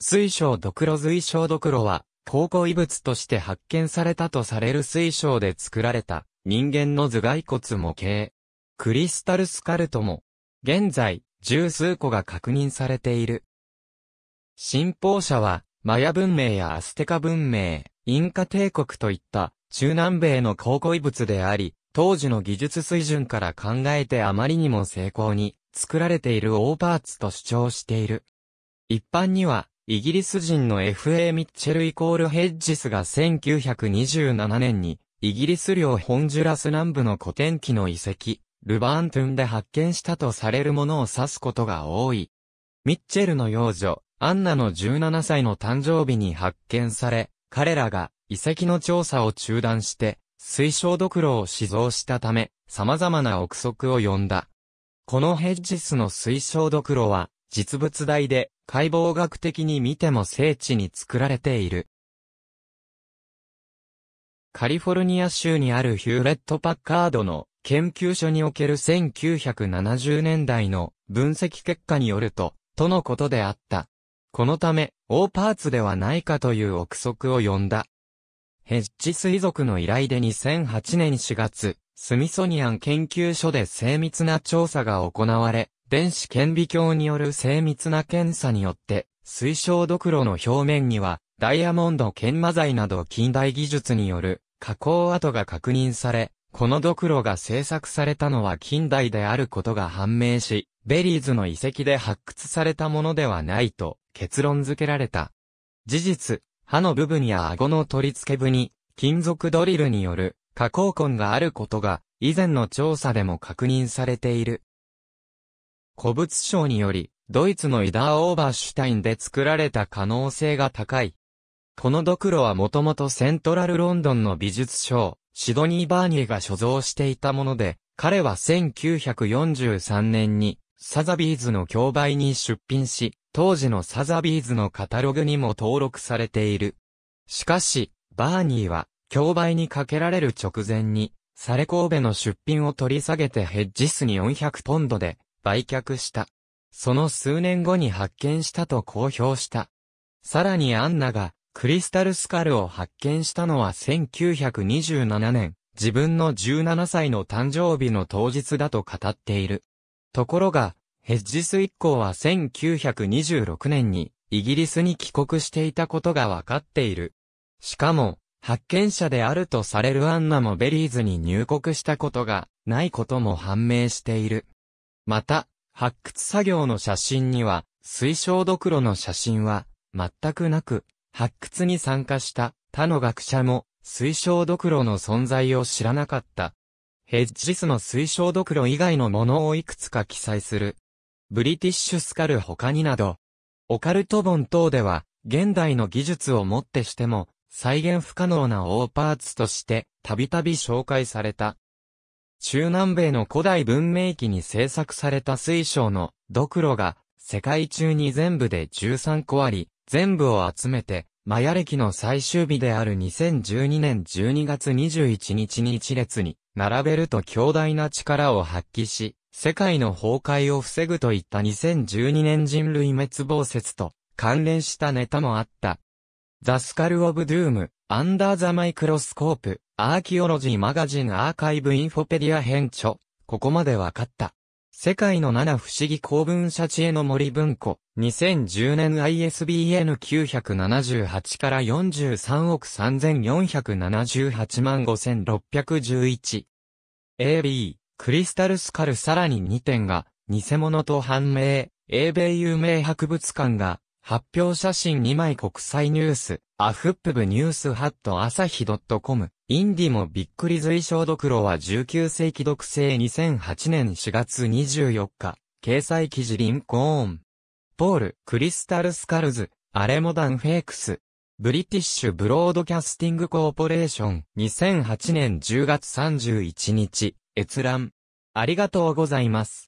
水晶ドクロ水晶ドクロは、考古遺物として発見されたとされる水晶で作られた人間の頭蓋骨模型。クリスタルスカルトも、現在、十数個が確認されている。信奉者は、マヤ文明やアステカ文明、インカ帝国といった中南米の考古遺物であり、当時の技術水準から考えてあまりにも精巧に作られている大パーツと主張している。一般にはイギリス人の F.A. ミッチェルイコールヘッジスが1927年に、イギリス領ホンジュラス南部の古典機の遺跡、ルバーントゥンで発見したとされるものを指すことが多い。ミッチェルの幼女、アンナの17歳の誕生日に発見され、彼らが遺跡の調査を中断して、水晶ドクロを死蔵したため、様々な憶測を呼んだ。このヘッジスの水晶ドクロは、実物大で解剖学的に見ても精緻に作られている。カリフォルニア州にあるヒューレット・パッカードの研究所における1970年代の分析結果によると、とのことであった。このため、大パーツではないかという憶測を呼んだ。ヘッジ水族の依頼で2008年4月、スミソニアン研究所で精密な調査が行われ、電子顕微鏡による精密な検査によって、水晶ドクロの表面には、ダイヤモンド研磨剤など近代技術による加工跡が確認され、このドクロが製作されたのは近代であることが判明し、ベリーズの遺跡で発掘されたものではないと結論付けられた。事実、歯の部分や顎の取り付け部に、金属ドリルによる加工痕があることが、以前の調査でも確認されている。古物商により、ドイツのイダーオーバーシュタインで作られた可能性が高い。このドクロはもともとセントラルロンドンの美術賞、シドニー・バーニーが所蔵していたもので、彼は1943年にサザビーズの競売に出品し、当時のサザビーズのカタログにも登録されている。しかし、バーニーは、競売にかけられる直前に、サレ神戸の出品を取り下げてヘッジスに400ポンドで売却した。その数年後に発見したと公表した。さらにアンナが、クリスタルスカルを発見したのは1927年、自分の17歳の誕生日の当日だと語っている。ところが、ヘッジス一行は1926年に、イギリスに帰国していたことがわかっている。しかも、発見者であるとされるアンナもベリーズに入国したことがないことも判明している。また、発掘作業の写真には、水晶ドクロの写真は、全くなく、発掘に参加した他の学者も、水晶ドクロの存在を知らなかった。ヘッジスの水晶ドクロ以外のものをいくつか記載する。ブリティッシュスカル他になど、オカルト本等では、現代の技術をもってしても、再現不可能な大パーツとして、たびたび紹介された。中南米の古代文明期に制作された水晶のドクロが世界中に全部で13個あり、全部を集めて、マヤ歴の最終日である2012年12月21日に一列に並べると強大な力を発揮し、世界の崩壊を防ぐといった2012年人類滅亡説と関連したネタもあった。ザスカルオブドゥームアンダーザマイクロスコープアーキオロジーマガジンアーカイブインフォペディア編著。ここまでわかった。世界の七不思議公文社知恵の森文庫。2010年 ISBN 978から43億3478万5611。AB、クリスタルスカルさらに2点が、偽物と判明、英米有名博物館が、発表写真2枚国際ニュース、アフップブニュースハット朝日 .com。インディもびっくり随ド読路は19世紀独成2008年4月24日、掲載記事リンコーン。ポール、クリスタルスカルズ、アレモダンフェイクス。ブリティッシュブロードキャスティングコーポレーション2008年10月31日、閲覧。ありがとうございます。